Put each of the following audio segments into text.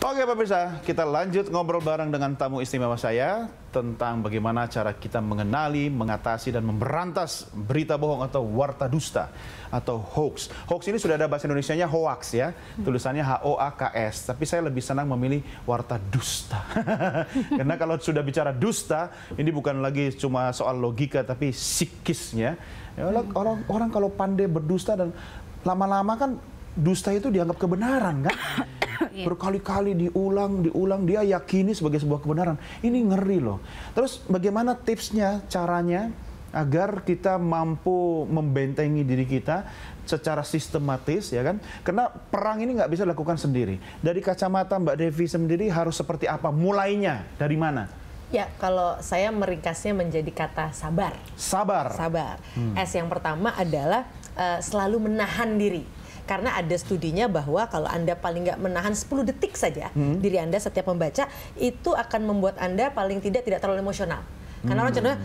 Oke Pak Bisa, kita lanjut ngobrol bareng dengan tamu istimewa saya tentang bagaimana cara kita mengenali, mengatasi, dan memberantas berita bohong atau warta dusta atau hoax. Hoax ini sudah ada bahasa Indonesia-nya hoax ya, tulisannya H-O-A-K-S, tapi saya lebih senang memilih warta dusta. Karena kalau sudah bicara dusta, ini bukan lagi cuma soal logika tapi psikisnya. Ya, orang, orang, orang kalau pandai berdusta dan lama-lama kan dusta itu dianggap kebenaran kan? Iya. berkali-kali diulang, diulang dia yakini sebagai sebuah kebenaran. Ini ngeri loh. Terus bagaimana tipsnya, caranya agar kita mampu membentengi diri kita secara sistematis ya kan karena perang ini nggak bisa dilakukan sendiri dari kacamata Mbak Devi sendiri harus seperti apa mulainya dari mana Ya, kalau saya meringkasnya menjadi kata sabar. Sabar. Sabar. Hmm. S yang pertama adalah uh, selalu menahan diri karena ada studinya bahwa kalau Anda paling nggak menahan 10 detik saja hmm. diri Anda setiap membaca itu akan membuat Anda paling tidak tidak terlalu emosional. Karena hmm. orang cenderung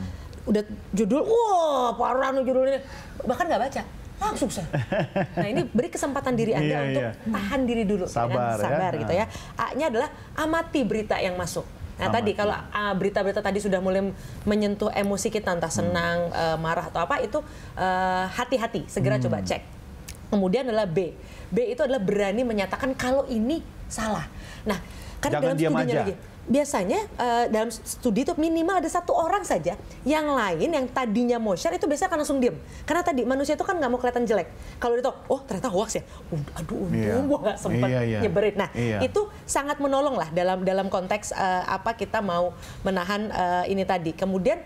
udah judul, wah wow, parah nih judulnya, bahkan nggak baca langsung saja. Nah ini beri kesempatan diri anda iya, untuk iya. tahan diri dulu, sabar, ya kan? sabar ya? gitu ya. Nah. A-nya adalah amati berita yang masuk. Nah amati. tadi kalau ah, berita-berita tadi sudah mulai menyentuh emosi kita entah hmm. senang, hmm. uh, marah atau apa itu eh, hati-hati, uh, segera hmm. coba cek Kemudian adalah B. B itu adalah berani menyatakan kalau ini salah. Nah, karena Jangan dalam studinya aja. lagi biasanya uh, dalam studi itu minimal ada satu orang saja yang lain yang tadinya mau share itu biasanya akan langsung diem karena tadi manusia itu kan nggak mau kelihatan jelek kalau itu oh ternyata hoax ya uh, aduh untung iya. gua nggak sempat nyeberit. iya. iya. nyeberit nah iya. itu sangat menolong lah dalam dalam konteks uh, apa kita mau menahan uh, ini tadi kemudian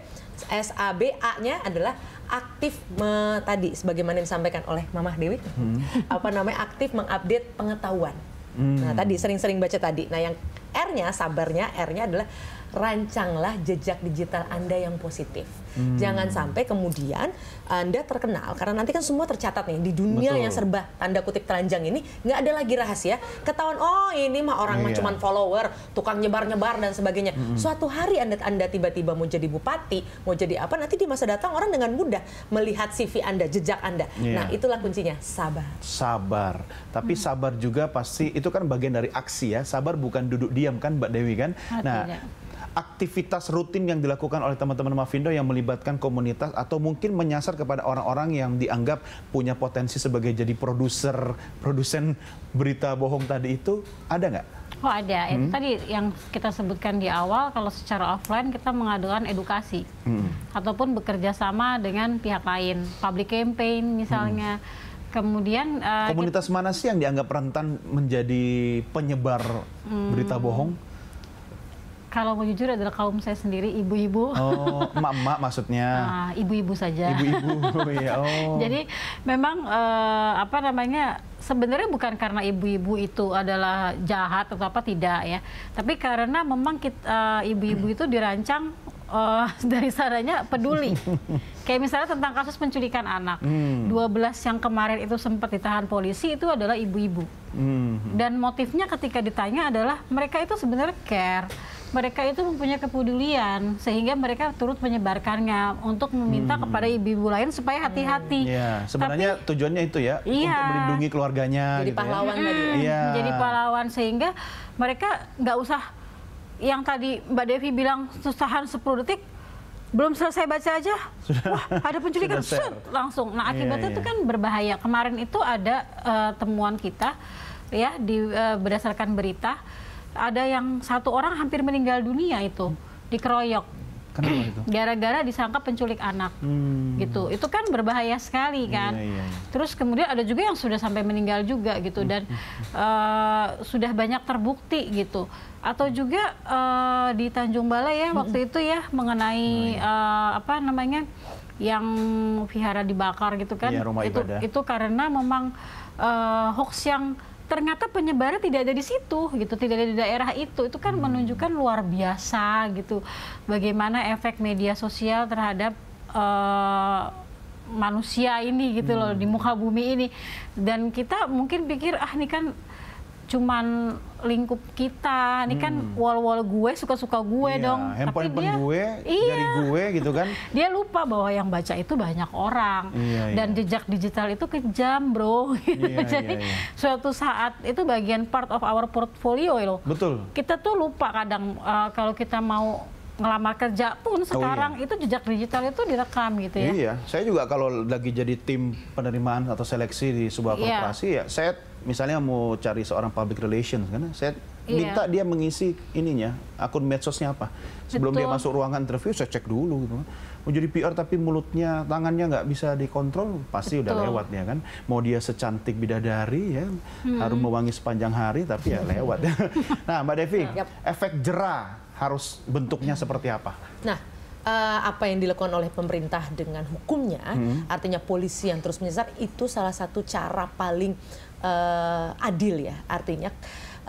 SAB A-nya adalah aktif me, tadi sebagaimana yang disampaikan oleh Mamah Dewi hmm. apa namanya aktif mengupdate pengetahuan. Nah, hmm. Nah, tadi sering-sering baca tadi. Nah, yang R-nya sabarnya R-nya adalah rancanglah jejak digital Anda yang positif. Hmm. Jangan sampai kemudian Anda terkenal karena nanti kan semua tercatat nih di dunia Betul. yang serba tanda kutip telanjang ini nggak ada lagi rahasia. Ketahuan oh ini mah orang yeah. Iya. cuma follower, tukang nyebar-nyebar dan sebagainya. Hmm. Suatu hari Anda Anda tiba-tiba mau jadi bupati, mau jadi apa nanti di masa datang orang dengan mudah melihat CV Anda, jejak Anda. Yeah. Nah, itulah kuncinya, sabar. Sabar. Tapi hmm. sabar juga pasti itu kan bagian dari aksi ya. Sabar bukan duduk diam kan Mbak Dewi kan? Nah, ya aktivitas rutin yang dilakukan oleh teman-teman Mavindo yang melibatkan komunitas atau mungkin menyasar kepada orang-orang yang dianggap punya potensi sebagai jadi produser, produsen berita bohong tadi itu ada nggak? Oh ada, hmm. itu tadi yang kita sebutkan di awal kalau secara offline kita mengadukan edukasi hmm. ataupun bekerja sama dengan pihak lain, public campaign misalnya. Hmm. Kemudian uh, komunitas kita... mana sih yang dianggap rentan menjadi penyebar hmm. berita bohong? Kalau mau jujur adalah kaum saya sendiri ibu-ibu. Oh, emak-emak maksudnya. Ah, ibu-ibu nah, saja. Ibu-ibu, ya. Oh. Jadi memang uh, apa namanya sebenarnya bukan karena ibu-ibu itu adalah jahat atau apa tidak ya, tapi karena memang kita eh, ibu-ibu uh, itu dirancang uh, dari sananya peduli. Kayak misalnya tentang kasus penculikan anak. Hmm. 12 yang kemarin itu sempat ditahan polisi itu adalah ibu-ibu. Hmm. hmm. Dan motifnya ketika ditanya adalah mereka itu sebenarnya care mereka itu mempunyai kepedulian sehingga mereka turut menyebarkannya untuk meminta hmm. kepada ibu-ibu lain supaya hati-hati. Hmm. Ya, sebenarnya Tapi, tujuannya itu ya iya, untuk melindungi keluarganya. Jadi gitu ya. pahlawan ya. tadi. ya. Hmm. Iya. Jadi pahlawan sehingga mereka nggak usah yang tadi Mbak Devi bilang susahan 10 detik belum selesai baca aja, sudah, wah ada penculikan, Sudah langsung. Nah iya, akibatnya yeah, yeah. itu kan berbahaya. Kemarin itu ada uh, temuan kita ya di uh, berdasarkan berita ada yang satu orang hampir meninggal dunia itu dikeroyok Gara-gara disangka penculik anak, hmm. gitu. Itu kan berbahaya sekali iya, kan. Iya, iya. Terus kemudian ada juga yang sudah sampai meninggal juga gitu dan uh, sudah banyak terbukti gitu. Atau juga uh, di Tanjung Balai ya waktu itu ya mengenai uh, apa namanya yang vihara dibakar gitu kan. iya, itu itu karena memang uh, hoax yang ternyata penyebaran tidak ada di situ gitu tidak ada di daerah itu itu kan hmm. menunjukkan luar biasa gitu bagaimana efek media sosial terhadap uh, manusia ini gitu hmm. loh di hmm. muka bumi ini dan kita mungkin pikir ah ini kan cuman lingkup kita. Ini kan hmm. kan wall-wall gue suka-suka gue iya, dong. Handphone Tapi dia gue, iya. dari gue gitu kan. dia lupa bahwa yang baca itu banyak orang. Iya, iya. Dan jejak digital itu kejam, Bro. Iya, iya, iya, Jadi iya, iya. suatu saat itu bagian part of our portfolio loh. Betul. Kita tuh lupa kadang uh, kalau kita mau ngelamar kerja pun oh, sekarang iya. itu jejak digital itu direkam gitu ya. Iya, saya juga kalau lagi jadi tim penerimaan atau seleksi di sebuah korporasi iya. ya, saya misalnya mau cari seorang public relations kan saya iya. minta dia mengisi ininya akun medsosnya apa sebelum Betul. dia masuk ruangan interview saya cek dulu gitu mau jadi PR tapi mulutnya tangannya nggak bisa dikontrol pasti Betul. udah lewat ya kan mau dia secantik bidadari ya hmm. harum mewangi sepanjang hari tapi ya lewat nah mbak Devi yep. efek jerah harus bentuknya seperti apa nah uh, apa yang dilakukan oleh pemerintah dengan hukumnya, hmm. artinya polisi yang terus menyesat itu salah satu cara paling uh, adil ya, artinya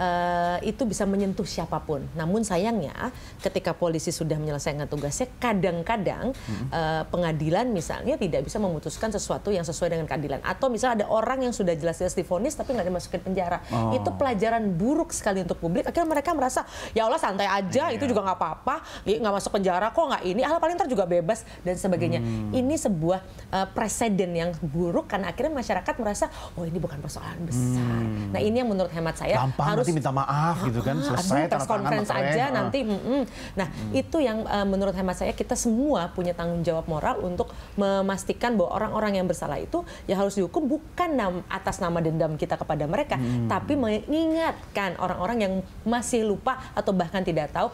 Eh, itu bisa menyentuh siapapun. Namun sayangnya ketika polisi sudah menyelesaikan tugasnya, kadang-kadang hmm. uh, pengadilan misalnya tidak bisa memutuskan sesuatu yang sesuai dengan keadilan. Atau misalnya ada orang yang sudah jelas-jelas difonis tapi nggak dimasukin penjara. Oh. Itu pelajaran buruk sekali untuk publik. Akhirnya mereka merasa ya Allah santai aja, yeah. itu juga nggak apa-apa, nggak masuk penjara kok nggak ini, hal paling ntar juga bebas dan sebagainya. Hmm. Ini sebuah uh, presiden yang buruk karena akhirnya masyarakat merasa oh ini bukan persoalan besar. Hmm. Nah ini yang menurut hemat saya Gampang harus nanti minta maaf ah, gitu kan ah, selesai aduh, press conference saja aja uh. nanti mm, mm. nah hmm. itu yang uh, menurut hemat saya kita semua punya tanggung jawab moral untuk memastikan bahwa orang-orang yang bersalah itu ya harus dihukum bukan nam atas nama dendam kita kepada mereka hmm. tapi mengingatkan orang-orang yang masih lupa atau bahkan tidak tahu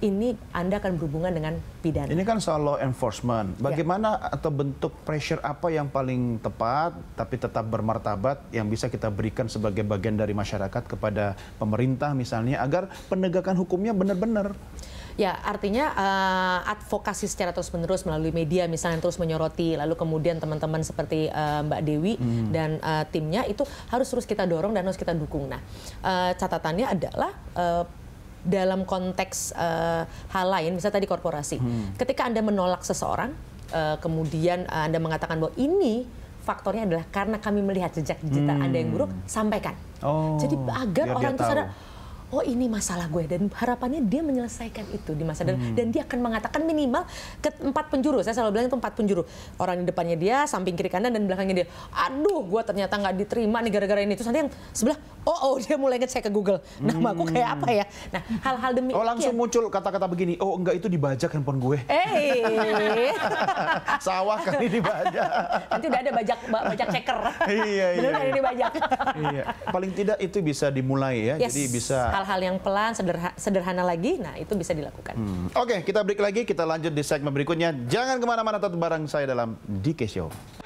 ini Anda akan berhubungan dengan pidana. Ini kan soal law enforcement. Ya. Bagaimana ya. atau bentuk pressure apa yang paling tepat tapi tetap bermartabat yang bisa kita berikan sebagai bagian dari masyarakat kepada pemerintah misalnya agar penegakan hukumnya benar-benar Ya, artinya uh, advokasi secara terus-menerus melalui media misalnya terus menyoroti, lalu kemudian teman-teman seperti uh, Mbak Dewi hmm. dan uh, timnya itu harus terus kita dorong dan harus kita dukung. Nah, uh, catatannya adalah uh, dalam konteks uh, hal lain, misalnya tadi korporasi, hmm. ketika Anda menolak seseorang, uh, kemudian uh, Anda mengatakan bahwa ini faktornya adalah karena kami melihat jejak digital hmm. Anda yang hmm. buruk, sampaikan. Oh, Jadi agar orang itu sadar, oh ini masalah gue dan harapannya dia menyelesaikan itu di masa depan hmm. dan dia akan mengatakan minimal ke empat penjuru saya selalu bilang itu empat penjuru orang di depannya dia samping kiri kanan dan belakangnya dia aduh gue ternyata nggak diterima nih gara-gara ini terus nanti yang sebelah oh oh dia mulai ngecek ke Google nama aku kayak hmm. apa ya nah hal-hal demi oh langsung muncul kata-kata begini oh enggak itu dibajak handphone gue eh hey. sawah kali dibajak nanti udah ada bajak bajak checker iya iya benar iya. ini dibajak iya paling tidak itu bisa dimulai ya yes. jadi bisa hal-hal yang pelan sederha sederhana lagi nah itu bisa dilakukan hmm. oke okay, kita break lagi kita lanjut di segmen berikutnya jangan kemana-mana tetap bareng saya dalam DK Show